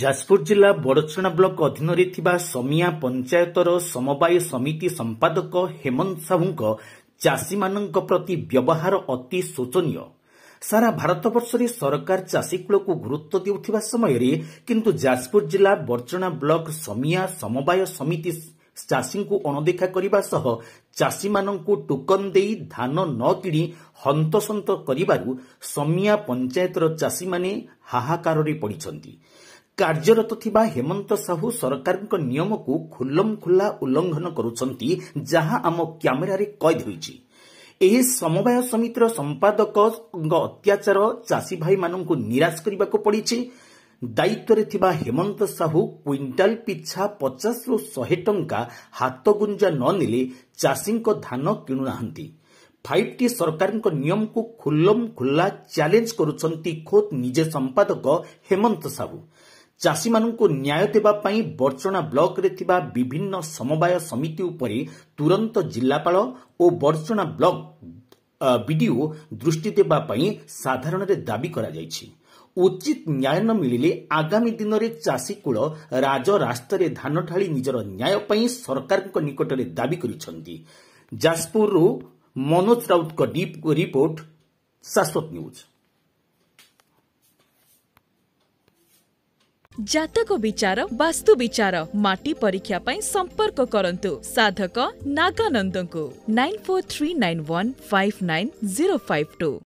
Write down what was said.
ଯାଜପୁର ଜିଲ୍ଲା ବଡ଼ଛଣା ବ୍ଲକ ଅଧୀନରେ ଥିବା ସମିଆ ପଞ୍ଚାୟତର ସମବାୟ ସମିତି ସମ୍ପାଦକ ହେମନ୍ତ ସାହୁଙ୍କ ଚାଷୀମାନଙ୍କ ପ୍ରତି ବ୍ୟବହାର ଅତି ଶୋଚନୀୟ ସାରା ଭାରତବର୍ଷରେ ସରକାର ଚାଷୀକୂଳକୁ ଗୁରୁତ୍ୱ ଦେଉଥିବା ସମୟରେ କିନ୍ତୁ ଯାଜପୁର ଜିଲ୍ଲା ବର୍ଚଣା ବ୍ଲକ ସମିଆ ସମବାୟ ସମିତି ଚାଷୀଙ୍କୁ ଅଣଦେଖା କରିବା ସହ ଚାଷୀମାନଙ୍କୁ ଟୋକନ ଦେଇ ଧାନ ନ କିଣି ହନ୍ତସନ୍ତ କରିବାରୁ ସମିଆ ପଞ୍ଚାୟତର ଚାଷୀମାନେ ହାହାକାରରେ ପଡ଼ିଛନ୍ତି କାର୍ଯ୍ୟରତ ଥିବା ହେମନ୍ତ ସାହୁ ସରକାରଙ୍କ ନିୟମକୁ ଖୁଲମ ଖୁଲା ଉଲ୍ଲଙ୍ଘନ କରୁଛନ୍ତି ଯାହା ଆମ କ୍ୟାମେରାରେ କଏଦ ହୋଇଛି ଏହି ସମବାୟ ସମିତିର ସମ୍ପାଦକଙ୍କ ଅତ୍ୟାଚାର ଚାଷୀଭାଇମାନଙ୍କୁ ନିରାଶ କରିବାକୁ ପଡ଼ିଛି ଦାୟିତ୍ୱରେ ଥିବା ହେମନ୍ତ ସାହୁ କ୍ୱିଣ୍ଟାଲ ପିଛା ପଚାଶରୁ ଶହେ ଟଙ୍କା ହାତଗୁଞ୍ଜା ନ ନେଲେ ଚାଷୀଙ୍କ ଧାନ କିଣୁନାହାନ୍ତି ଫାଇଭ୍ ଟି ସରକାରଙ୍କ ନିୟମକୁ ଖୁଲମ୍ ଖୁଲ୍ଲା ଚ୍ୟାଲେଞ୍ଜ କରୁଛନ୍ତି ଖୋଦ୍ ନିଜେ ସମ୍ପାଦକ ହେମନ୍ତ ସାହୁ ଚାଷୀମାନଙ୍କୁ ନ୍ୟାୟ ଦେବା ପାଇଁ ବର୍ଚଣା ବ୍ଲକ୍ରେ ଥିବା ବିଭିନ୍ନ ସମବାୟ ସମିତି ଉପରେ ତୁରନ୍ତ ଜିଲ୍ଲାପାଳ ଓ ବର୍ଚଣା ବ୍ଲକ ବିଡିଓ ଦୃଷ୍ଟି ଦେବା ପାଇଁ ସାଧାରଣରେ ଦାବି କରାଯାଇଛି ଉଚିତ ନ୍ୟାୟ ନ ମିଳିଲେ ଆଗାମୀ ଦିନରେ ଚାଷୀ କୂଳ ରାଜ ରାସ୍ତାରେ ଧାନ ଠାଳି ନିଜର ନ୍ୟାୟ ପାଇଁ ସରକାରଙ୍କ ନିକଟରେ ଦାବି କରିଛନ୍ତି ଯାଜପୁରରୁ ମନୋଜ ରାଉତଙ୍କ ରିପୋର୍ଟ ଶାଶ୍ୱତ ନ୍ୟୁଜ୍ ଜାତକ ବିଚାର ବାସ୍ତୁ ବିଚାର ମାଟି ପରୀକ୍ଷା ପାଇଁ ସମ୍ପର୍କ କରନ୍ତୁ ସାଧକ ନାଗାନନ୍ଦଙ୍କୁ nine four three nine one five nine zero five two